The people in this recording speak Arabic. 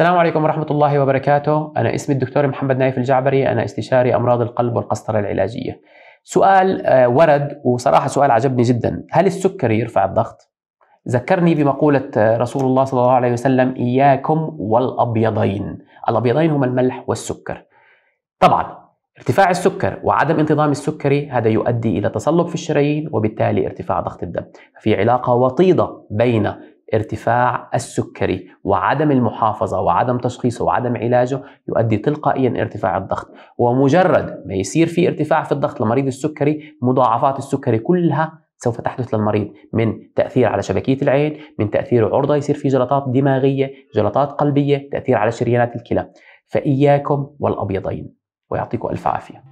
السلام عليكم ورحمة الله وبركاته أنا اسمي الدكتور محمد نايف الجعبري أنا استشاري أمراض القلب والقسطرة العلاجية سؤال آه، ورد وصراحة سؤال عجبني جدا هل السكري يرفع الضغط؟ ذكرني بمقولة آه، رسول الله صلى الله عليه وسلم إياكم والأبيضين الأبيضين هما الملح والسكر طبعا ارتفاع السكر وعدم انتظام السكري هذا يؤدي الى تصلب في الشرايين وبالتالي ارتفاع ضغط الدم في علاقه وطيده بين ارتفاع السكري وعدم المحافظة وعدم تشخيصه وعدم علاجه يؤدي تلقائيا ارتفاع الضغط ومجرد ما يصير في ارتفاع في الضغط لمريض السكري مضاعفات السكري كلها سوف تحدث للمريض من تأثير على شبكية العين من تأثير عرضة يصير في جلطات دماغية جلطات قلبية تأثير على شريانات الكلى فإياكم والأبيضين ويعطيكم ألف عافية